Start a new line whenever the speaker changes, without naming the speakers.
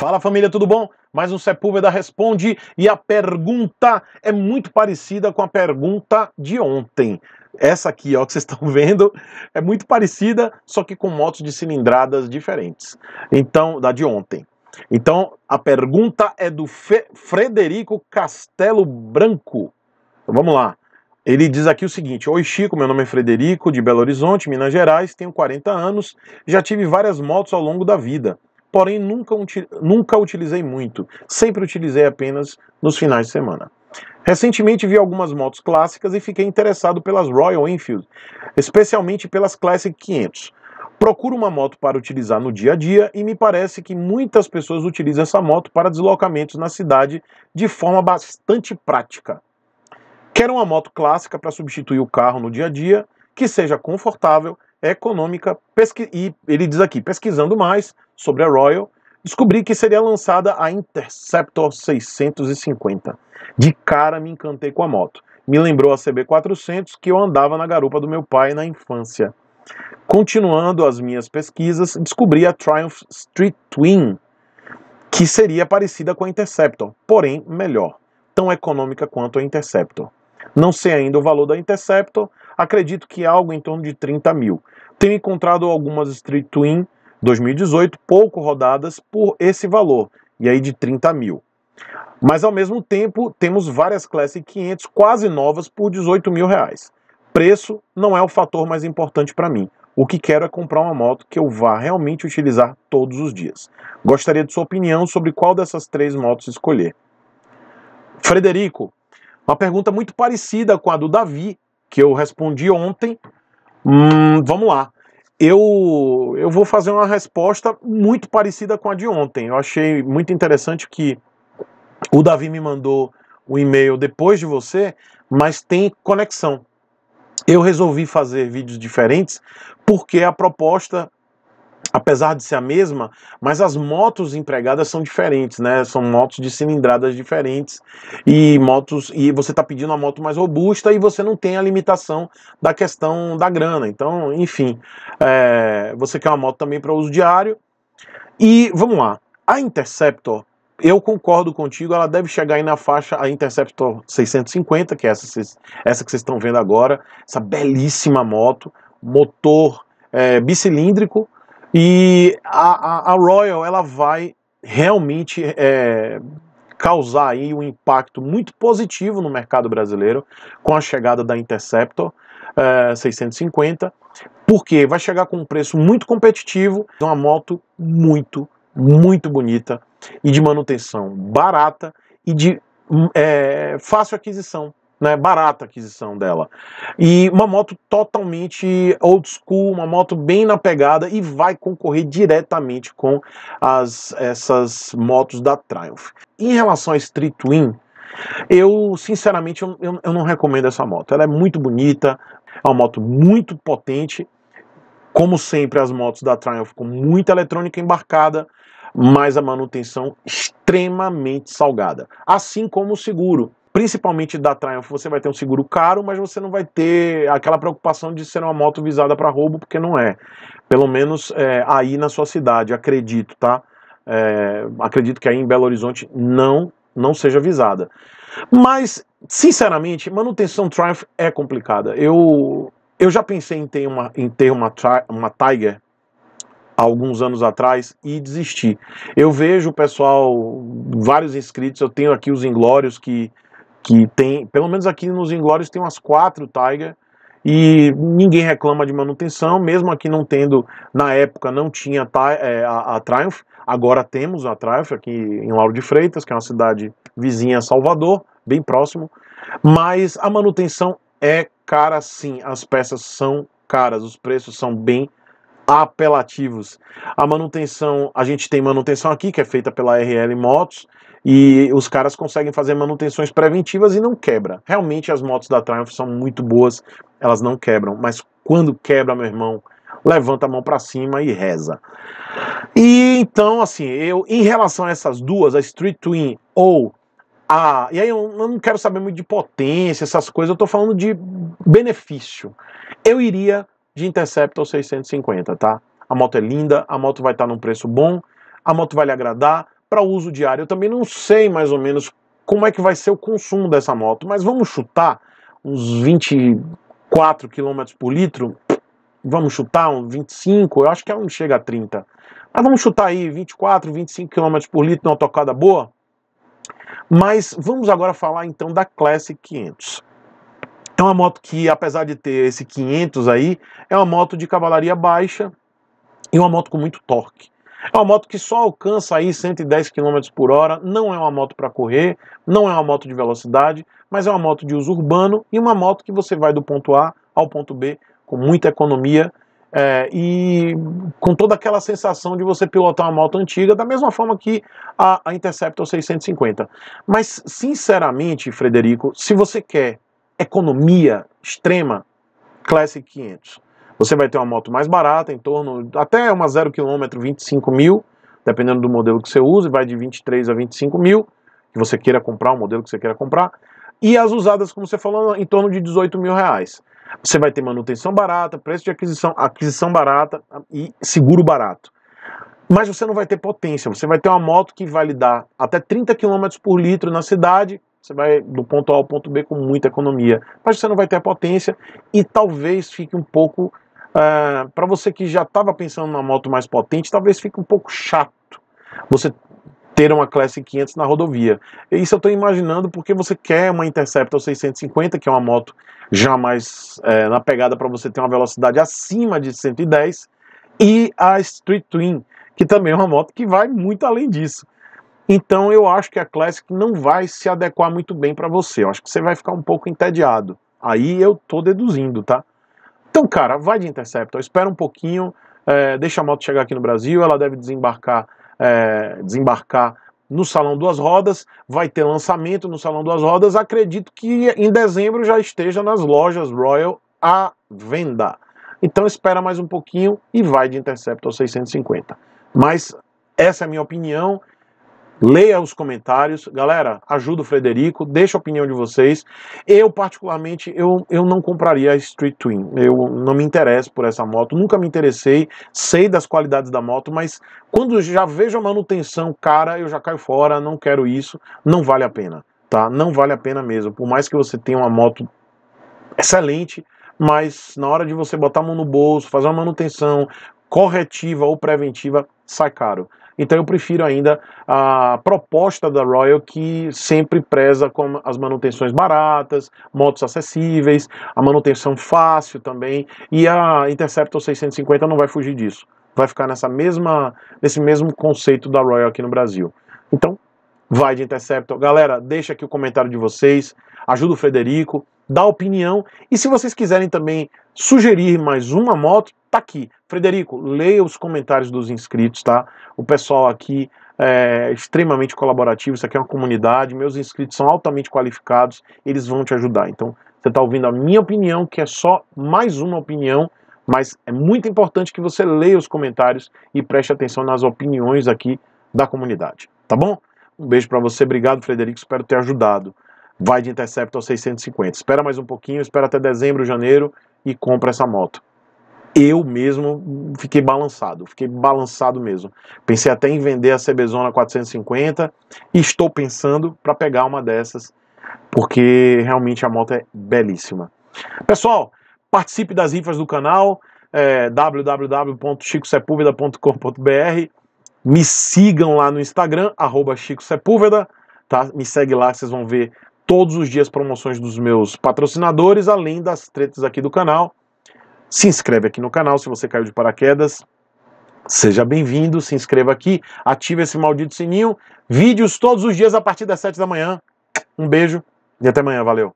Fala família, tudo bom? Mais um Sepúlveda Responde e a pergunta é muito parecida com a pergunta de ontem. Essa aqui, ó, que vocês estão vendo, é muito parecida, só que com motos de cilindradas diferentes. Então, da de ontem. Então, a pergunta é do Fe Frederico Castelo Branco. Então, vamos lá. Ele diz aqui o seguinte: Oi, Chico, meu nome é Frederico, de Belo Horizonte, Minas Gerais, tenho 40 anos, já tive várias motos ao longo da vida porém nunca, nunca utilizei muito, sempre utilizei apenas nos finais de semana. Recentemente vi algumas motos clássicas e fiquei interessado pelas Royal Enfield, especialmente pelas Classic 500. Procuro uma moto para utilizar no dia a dia e me parece que muitas pessoas utilizam essa moto para deslocamentos na cidade de forma bastante prática. Quero uma moto clássica para substituir o carro no dia a dia, que seja confortável, econômica. Pesqui... E ele diz aqui: pesquisando mais sobre a Royal, descobri que seria lançada a Interceptor 650. De cara me encantei com a moto. Me lembrou a CB400 que eu andava na garupa do meu pai na infância. Continuando as minhas pesquisas, descobri a Triumph Street Twin, que seria parecida com a Interceptor, porém melhor, tão econômica quanto a Interceptor. Não sei ainda o valor da Interceptor, acredito que algo em torno de 30 mil. Tenho encontrado algumas Street Twin 2018 pouco rodadas por esse valor, e aí de 30 mil. Mas ao mesmo tempo, temos várias Classic 500 quase novas por 18 mil reais. Preço não é o fator mais importante para mim. O que quero é comprar uma moto que eu vá realmente utilizar todos os dias. Gostaria de sua opinião sobre qual dessas três motos escolher. Frederico, uma pergunta muito parecida com a do Davi, que eu respondi ontem. Hum, vamos lá. Eu, eu vou fazer uma resposta muito parecida com a de ontem. Eu achei muito interessante que o Davi me mandou o um e-mail depois de você, mas tem conexão. Eu resolvi fazer vídeos diferentes porque a proposta apesar de ser a mesma, mas as motos empregadas são diferentes, né? São motos de cilindradas diferentes e motos e você está pedindo uma moto mais robusta e você não tem a limitação da questão da grana. Então, enfim, é, você quer uma moto também para uso diário. E vamos lá, a Interceptor eu concordo contigo, ela deve chegar aí na faixa a Interceptor 650, que é essa, essa que vocês estão vendo agora, essa belíssima moto, motor é, bicilíndrico, e a, a, a Royal ela vai realmente é, causar aí um impacto muito positivo no mercado brasileiro com a chegada da Interceptor é, 650, porque vai chegar com um preço muito competitivo, é uma moto muito, muito bonita e de manutenção barata e de hum, é, fácil aquisição né? Barata a aquisição dela. E uma moto totalmente old school, uma moto bem na pegada e vai concorrer diretamente com as, essas motos da Triumph. Em relação à Street Twin, eu sinceramente eu, eu não recomendo essa moto. Ela é muito bonita, é uma moto muito potente. Como sempre, as motos da Triumph com muita eletrônica embarcada, mas a manutenção extremamente salgada. Assim como o seguro principalmente da Triumph, você vai ter um seguro caro, mas você não vai ter aquela preocupação de ser uma moto visada para roubo, porque não é. Pelo menos é, aí na sua cidade, acredito, tá? É, acredito que aí em Belo Horizonte não não seja visada. Mas, sinceramente, manutenção Triumph é complicada. Eu, eu já pensei em ter uma, em ter uma, uma Tiger alguns anos atrás e desisti. Eu vejo o pessoal, vários inscritos, eu tenho aqui os inglórios que que tem, pelo menos aqui nos Inglórios tem umas quatro Tiger e ninguém reclama de manutenção, mesmo aqui não tendo, na época não tinha é, a, a Triumph, agora temos a Triumph aqui em Lauro de Freitas, que é uma cidade vizinha a Salvador, bem próximo, mas a manutenção é cara sim, as peças são caras, os preços são bem apelativos. A manutenção, a gente tem manutenção aqui que é feita pela RL Motos, e os caras conseguem fazer manutenções preventivas e não quebra. Realmente as motos da Triumph são muito boas, elas não quebram, mas quando quebra, meu irmão, levanta a mão para cima e reza. E então, assim, eu em relação a essas duas, a Street Twin ou a. E aí eu, eu não quero saber muito de potência, essas coisas, eu tô falando de benefício. Eu iria de Interceptor 650, tá? A moto é linda, a moto vai estar tá num preço bom, a moto vai lhe agradar para uso diário. Eu também não sei mais ou menos como é que vai ser o consumo dessa moto, mas vamos chutar uns 24 km por litro, vamos chutar uns 25, eu acho que é ela não chega a 30. Mas vamos chutar aí 24, 25 km por litro numa tocada boa. Mas vamos agora falar então da Classic 500. É uma moto que, apesar de ter esse 500 aí, é uma moto de cavalaria baixa e uma moto com muito torque. É uma moto que só alcança aí 110 km por hora, não é uma moto para correr, não é uma moto de velocidade, mas é uma moto de uso urbano e uma moto que você vai do ponto A ao ponto B com muita economia é, e com toda aquela sensação de você pilotar uma moto antiga, da mesma forma que a, a Interceptor 650. Mas, sinceramente, Frederico, se você quer economia extrema, Classic 500. Você vai ter uma moto mais barata, em torno até uma 0 km, 25 mil, dependendo do modelo que você use, vai de 23 a 25 mil, que você queira comprar, o modelo que você queira comprar. E as usadas, como você falou, em torno de 18 mil reais. Você vai ter manutenção barata, preço de aquisição, aquisição barata ah, e seguro barato. Mas você não vai ter potência, você vai ter uma moto que vai lhe dar até 30 km por litro na cidade, você vai do ponto A ao ponto B com muita economia, mas você não vai ter a potência e talvez fique um pouco Uh, é, para você que já estava pensando numa moto mais potente, talvez fique um pouco chato você ter uma Classic 500 na rodovia. Isso eu estou imaginando porque você quer uma Interceptor 650, que é uma moto já mais é, na pegada para você ter uma velocidade acima de 110, e a Street Twin, que também é uma moto que vai muito além disso. Então eu acho que a Classic não vai se adequar muito bem para você. Eu acho que você vai ficar um pouco entediado. Aí eu tô deduzindo, tá? Então, cara, vai de Interceptor, espera um pouquinho, é, deixa a moto chegar aqui no Brasil, ela deve desembarcar, é, desembarcar no Salão Duas Rodas, vai ter lançamento no Salão Duas Rodas, acredito que em dezembro já esteja nas lojas Royal à venda. Então espera mais um pouquinho e vai de Interceptor 650. Mas essa é a minha opinião Leia os comentários, galera, ajuda o Frederico, deixa a opinião de vocês. Eu, particularmente, eu, eu não compraria a Street Twin. Eu não me interesso por essa moto, nunca me interessei, sei das qualidades da moto, mas quando já vejo a manutenção, cara, eu já caio fora, não quero isso, não vale a pena, tá? Não vale a pena mesmo. Por mais que você tenha uma moto excelente, mas na hora de você botar a mão no bolso, fazer uma manutenção corretiva ou preventiva, sai caro. Então eu prefiro ainda a proposta da Royal que sempre preza com as manutenções baratas, motos acessíveis, a manutenção fácil também e a Interceptor 650 não vai fugir disso. Vai ficar nessa mesma nesse mesmo conceito da Royal aqui no Brasil. Então, vai de Interceptor. Galera, deixa aqui o comentário de vocês, ajuda o Frederico, dá opinião e se vocês quiserem também sugerir mais uma moto, tá aqui. Frederico, leia os comentários dos inscritos, tá? O pessoal aqui é extremamente colaborativo, isso aqui é uma comunidade, meus inscritos são altamente qualificados, eles vão te ajudar. Então, você está ouvindo a minha opinião, que é só mais uma opinião, mas é muito importante que você leia os comentários e preste atenção nas opiniões aqui da comunidade, tá bom? Um beijo para você, obrigado Frederico, espero ter ajudado. Vai de Interceptor 650. Espera mais um pouquinho, espera até dezembro, janeiro e compra essa moto eu mesmo fiquei balançado, fiquei balançado mesmo. Pensei até em vender a CBZona 450 e estou pensando para pegar uma dessas, porque realmente a moto é belíssima. Pessoal, participe das rifas do canal, é, www.chicosepulveda.com.br. Me sigam lá no Instagram, arroba Chico Sepúlveda, tá? Me segue lá, vocês vão ver todos os dias promoções dos meus patrocinadores, além das tretas aqui do canal. Se inscreve aqui no canal se você caiu de paraquedas. Seja bem-vindo, se inscreva aqui, ative esse maldito sininho. Vídeos todos os dias a partir das 7 da manhã. Um beijo e até amanhã, valeu!